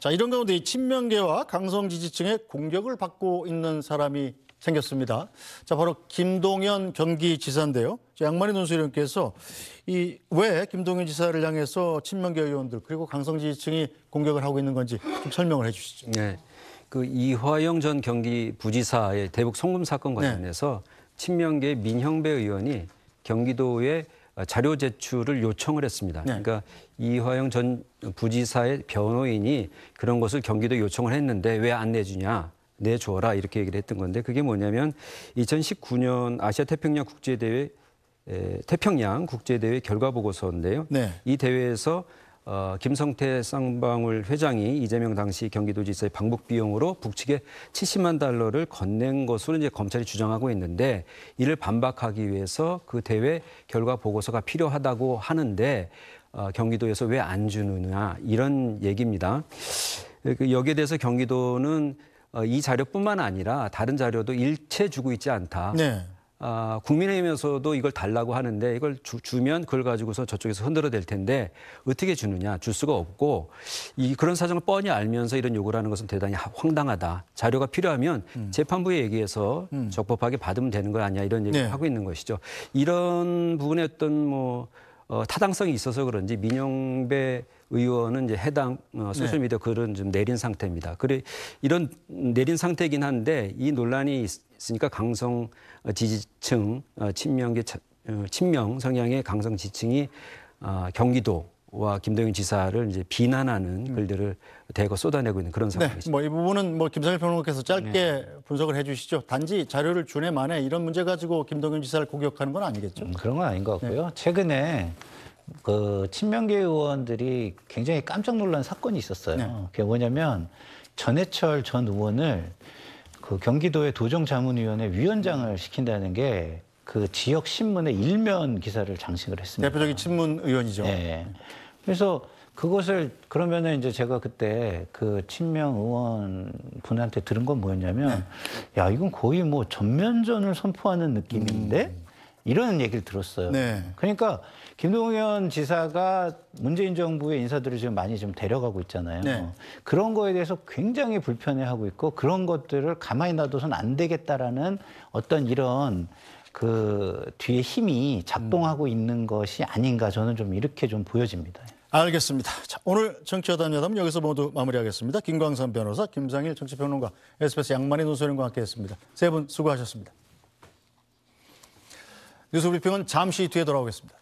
자, 이런 가운데 친명계와 강성 지지층의 공격을 받고 있는 사람이 생겼습니다. 자, 바로 김동연 경기지사인데요. 양만희 논술위원께서 이 왜 김동연 지사를 향해서 친명계 의원들 그리고 강성 지지층이 공격을 하고 있는 건지 좀 설명을 해주시죠. 네, 그 이화영 전 경기 부지사의 대북 송금 사건 관련해서 네. 친명계 민형배 의원이 경기도의 어, 자료 제출을 요청을 했습니다. 네. 그러니까 이화영 전 부지사의 변호인이 그런 것을 경기도 요청을 했는데 왜 안 내주냐. 내줘라 이렇게 얘기를 했던 건데 그게 뭐냐면 2019년 아시아 태평양 국제대회 태평양 국제대회 결과 보고서인데요. 네. 이 대회에서 어, 김성태 쌍방울 회장이 이재명 당시 경기도지사의 방북 비용으로 북측에 70만 달러를 건넨 것으로 이제 검찰이 주장하고 있는데 이를 반박하기 위해서 그 대회 결과 보고서가 필요하다고 하는데 어, 경기도에서 왜 안 주느냐 이런 얘기입니다. 그 여기에 대해서 경기도는 어, 이 자료뿐만 아니라 다른 자료도 일체 주고 있지 않다. 네. 아, 국민의힘에서도 이걸 달라고 하는데 이걸 주, 주면 그걸 가지고서 저쪽에서 흔들어댈 텐데 어떻게 주느냐 줄 수가 없고 이 그런 사정을 뻔히 알면서 이런 요구를 하는 것은 대단히 황당하다 자료가 필요하면 음. 재판부에 얘기해서 음. 적법하게 받으면 되는 거 아니야 이런 얘기를 네. 하고 있는 것이죠 이런 부분에 어떤 뭐 어, 타당성이 있어서 그런지 민영배 의원은 이제 해당 어, 소셜미디어 네. 글은 좀 내린 상태입니다. 그래 이런 내린 상태이긴 한데 이 논란이 있으니까 강성 어, 지지층 어, 친명계 어, 친명 성향의 강성 지층이 어, 경기도 와 김동연 지사를 이제 비난하는 음. 글들을 대거 쏟아내고 있는 그런 네, 상황이죠. 네, 뭐 뭐이 부분은 뭐 김상일 평론가께서 짧게 네. 분석을 해주시죠. 단지 자료를 준에 만에 이런 문제 가지고 김동연 지사를 공격하는 건 아니겠죠? 음, 그런 건 아닌 것 같고요. 네. 최근에 그 친명계 의원들이 굉장히 깜짝 놀란 사건이 있었어요. 네. 그게 뭐냐면 전해철 전 의원을 그 경기도의 도정자문위원회 위원장을 시킨다는 게 그 지역 신문의 일면 기사를 장식을 했습니다. 대표적인 친문 의원이죠. 네. 그래서 그것을 그러면은 이제 제가 그때 그 친명 의원 분한테 들은 건 뭐였냐면 네. 야 이건 거의 뭐 전면전을 선포하는 느낌인데 음. 이런 얘기를 들었어요. 네. 그러니까 김동연 지사가 문재인 정부의 인사들을 지금 많이 좀 데려가고 있잖아요. 네. 그런 거에 대해서 굉장히 불편해하고 있고 그런 것들을 가만히 놔둬선 안 되겠다라는 어떤 이런 그 뒤에 힘이 작동하고 음. 있는 것이 아닌가 저는 좀 이렇게 좀 보여집니다. 알겠습니다. 자, 오늘 정치화단 여담 여기서 모두 마무리하겠습니다. 김광선 변호사, 김상일 정치평론가, SBS 양만희 논설인과 함께했습니다. 세 분 수고하셨습니다. 뉴스브리핑은 잠시 뒤에 돌아오겠습니다.